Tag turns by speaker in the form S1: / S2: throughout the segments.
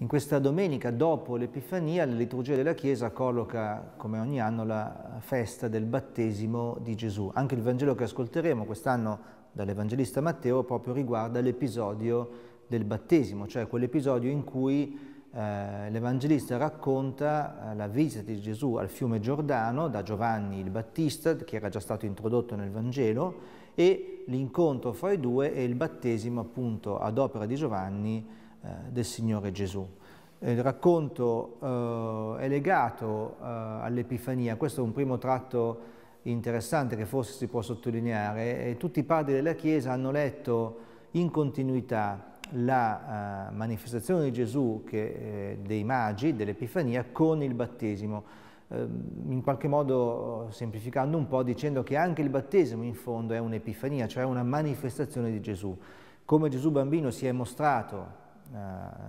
S1: In questa domenica, dopo l'Epifania, la liturgia della Chiesa colloca, come ogni anno, la festa del battesimo di Gesù. Anche il Vangelo che ascolteremo quest'anno dall'Evangelista Matteo proprio riguarda l'episodio del battesimo, cioè quell'episodio in cui eh, l'Evangelista racconta eh, la visita di Gesù al fiume Giordano da Giovanni il Battista, che era già stato introdotto nel Vangelo, e l'incontro fra i due e il battesimo appunto ad opera di Giovanni eh, del Signore Gesù. Eh, il racconto eh, è legato all'Epifania, questo è un primo tratto interessante che forse si può sottolineare. tutti i padri della Chiesa hanno letto in continuità la uh, manifestazione di Gesù che, eh, dei magi, dell'Epifania, con il battesimo, eh, in qualche modo semplificando un po' dicendo che anche il battesimo in fondo è un'Epifania, cioè una manifestazione di Gesù. Come Gesù bambino si è mostrato eh,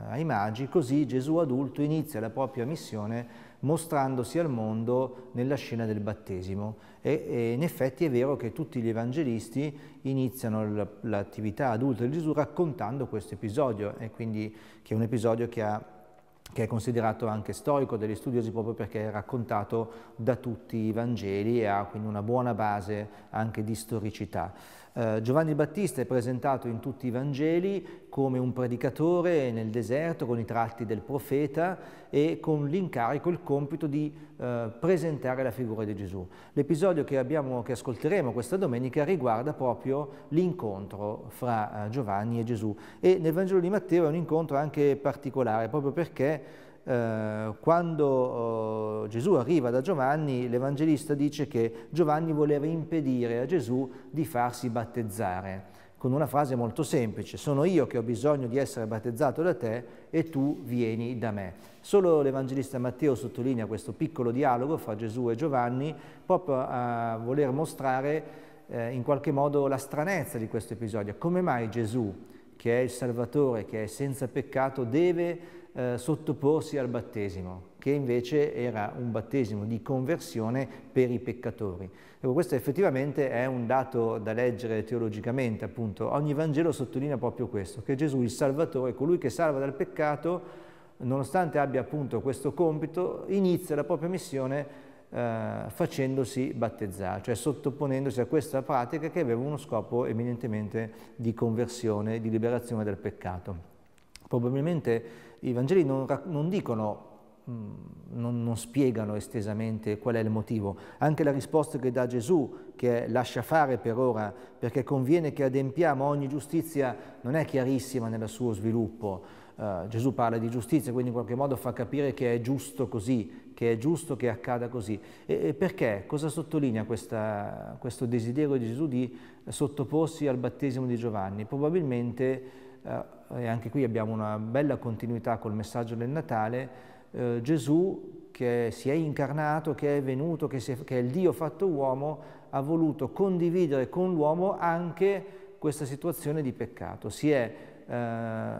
S1: ai magi, così Gesù adulto inizia la propria missione mostrandosi al mondo nella scena del battesimo e, e in effetti è vero che tutti gli evangelisti iniziano l'attività adulta di Gesù raccontando questo episodio e quindi che è un episodio che ha che è considerato anche storico dagli studiosi proprio perché è raccontato da tutti i Vangeli e ha quindi una buona base anche di storicità. Eh, Giovanni Battista è presentato in tutti i Vangeli come un predicatore nel deserto con i tratti del profeta e con l'incarico, il compito di eh, presentare la figura di Gesù. L'episodio che, che, ascolteremo questa domenica riguarda proprio l'incontro fra eh, Giovanni e Gesù e nel Vangelo di Matteo è un incontro anche particolare proprio perché eh, quando oh, Gesù arriva da Giovanni, l'Evangelista dice che Giovanni voleva impedire a Gesù di farsi battezzare, con una frase molto semplice, sono io che ho bisogno di essere battezzato da te e tu vieni da me. Solo l'Evangelista Matteo sottolinea questo piccolo dialogo fra Gesù e Giovanni proprio a voler mostrare eh, in qualche modo la stranezza di questo episodio. Come mai Gesù, che è il Salvatore, che è senza peccato, deve eh, sottoporsi al battesimo, che invece era un battesimo di conversione per i peccatori. Ecco, questo effettivamente è un dato da leggere teologicamente, appunto. Ogni Vangelo sottolinea proprio questo, che Gesù, il Salvatore, colui che salva dal peccato, nonostante abbia appunto questo compito, inizia la propria missione eh, facendosi battezzare, cioè sottoponendosi a questa pratica che aveva uno scopo eminentemente di conversione, di liberazione dal peccato. Probabilmente i Vangeli non, non dicono mm, non, non, spiegano estesamente qual è il motivo. Anche la risposta che dà Gesù, che è lascia fare per ora, perché conviene che adempiamo ogni giustizia, non è chiarissima nel suo sviluppo. Uh, Gesù parla di giustizia, quindi in qualche modo fa capire che è giusto così, che è giusto che accada così. E, e perché? Cosa sottolinea questa, questo desiderio di Gesù di sottoporsi al battesimo di Giovanni? Probabilmente eh, e anche qui abbiamo una bella continuità col messaggio del Natale, eh, Gesù che si è incarnato, che è venuto, che, è, che è il Dio fatto uomo, ha voluto condividere con l'uomo anche questa situazione di peccato. Si è eh,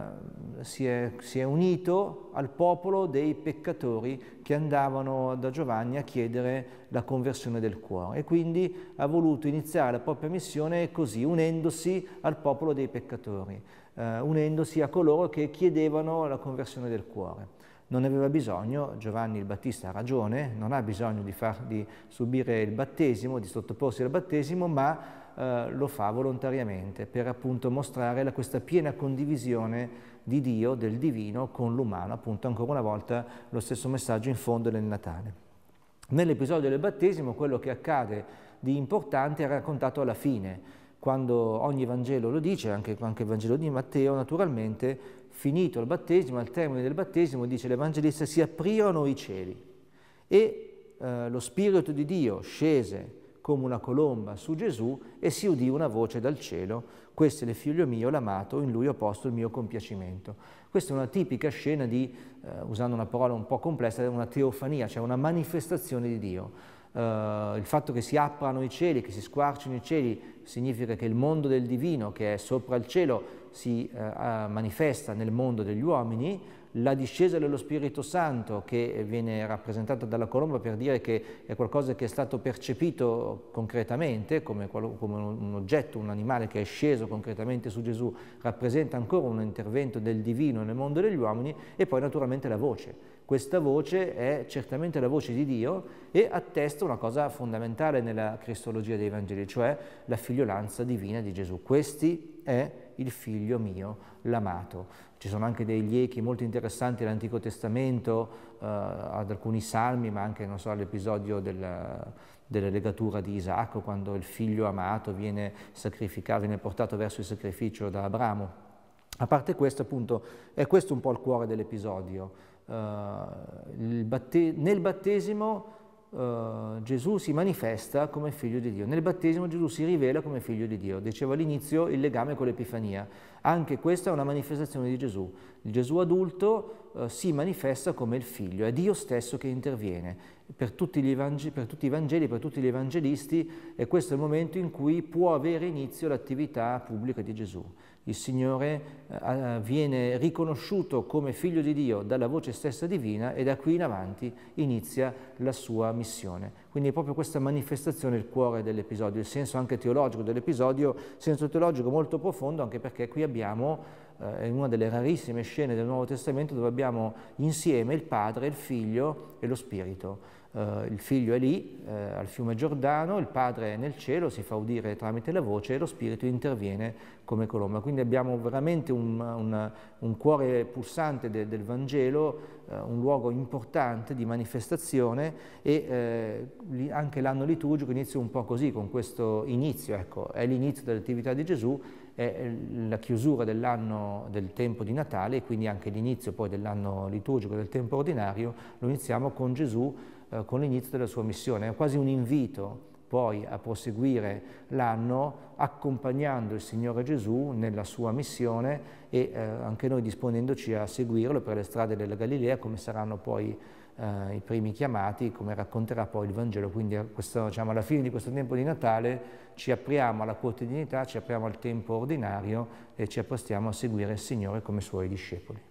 S1: si, è, si è unito al popolo dei peccatori che andavano da Giovanni a chiedere la conversione del cuore e quindi ha voluto iniziare la propria missione così, unendosi al popolo dei peccatori, eh, unendosi a coloro che chiedevano la conversione del cuore non aveva bisogno, Giovanni il Battista ha ragione, non ha bisogno di, far, di subire il battesimo, di sottoporsi al battesimo, ma eh, lo fa volontariamente per appunto mostrare la, questa piena condivisione di Dio, del divino, con l'umano, appunto ancora una volta lo stesso messaggio in fondo nel Natale. Nell'episodio del battesimo quello che accade di importante è raccontato alla fine, quando ogni Vangelo lo dice, anche, anche il Vangelo di Matteo naturalmente, finito il battesimo, al termine del battesimo, dice l'Evangelista, si aprirono i cieli e eh, lo Spirito di Dio scese come una colomba su Gesù e si udì una voce dal cielo, questo è il figlio mio, l'amato, in lui ho posto il mio compiacimento. Questa è una tipica scena di, eh, usando una parola un po' complessa, una teofania, cioè una manifestazione di Dio. Uh, il fatto che si aprano i cieli, che si squarciano i cieli, significa che il mondo del divino, che è sopra il cielo, si eh, manifesta nel mondo degli uomini, la discesa dello Spirito Santo che viene rappresentata dalla colomba per dire che è qualcosa che è stato percepito concretamente come, come un oggetto, un animale che è sceso concretamente su Gesù, rappresenta ancora un intervento del divino nel mondo degli uomini e poi naturalmente la voce. Questa voce è certamente la voce di Dio e attesta una cosa fondamentale nella cristologia dei Vangeli, cioè la figliolanza divina di Gesù. Questi è il figlio mio, l'amato. Ci sono anche degli echi molto interessanti all'Antico Testamento, eh, ad alcuni salmi, ma anche non so, all'episodio della, della, legatura di Isacco, quando il figlio amato viene, viene portato verso il sacrificio da Abramo. A parte questo, appunto, è questo un po' il cuore dell'episodio. Eh, batte nel battesimo eh, Gesù si manifesta come figlio di Dio. Nel battesimo Gesù si rivela come figlio di Dio. Dicevo all'inizio il legame con l'Epifania. Anche questa è una manifestazione di Gesù. Il Gesù adulto eh, si manifesta come il figlio, è Dio stesso che interviene per tutti, per tutti, i Vangeli, per tutti gli evangelisti, e questo è il momento in cui può avere inizio l'attività pubblica di Gesù. Il Signore eh, viene riconosciuto come figlio di Dio dalla voce stessa divina e da qui in avanti inizia la sua missione. Quindi è proprio questa manifestazione il cuore dell'episodio, il senso anche teologico dell'episodio, senso teologico molto profondo anche perché qui abbiamo eh, in una delle rarissime scene del Nuovo Testamento dove abbiamo insieme il Padre, il Figlio e lo Spirito eh, il figlio è lì, eh, al fiume Giordano, il padre è nel cielo, si fa udire tramite la voce e lo spirito interviene come colomba. Quindi abbiamo veramente un, un, un cuore pulsante de, del Vangelo, eh, un luogo importante di manifestazione e eh, anche l'anno liturgico inizia un po' così, con questo inizio, ecco, è l'inizio dell'attività di Gesù è eh, la chiusura dell'anno del tempo di Natale e quindi anche l'inizio poi dell'anno liturgico del tempo ordinario, lo iniziamo con Gesù eh, con l'inizio della sua missione. È quasi un invito poi a proseguire l'anno accompagnando il Signore Gesù nella sua missione e eh, anche noi disponendoci a seguirlo per le strade della Galilea come saranno poi eh, i primi chiamati, come racconterà poi il Vangelo. Quindi eh, questo, diciamo, alla fine di questo tempo di Natale ci apriamo alla quotidianità, ci apriamo al tempo ordinario e ci apprestiamo a seguire il Signore come Suoi discepoli.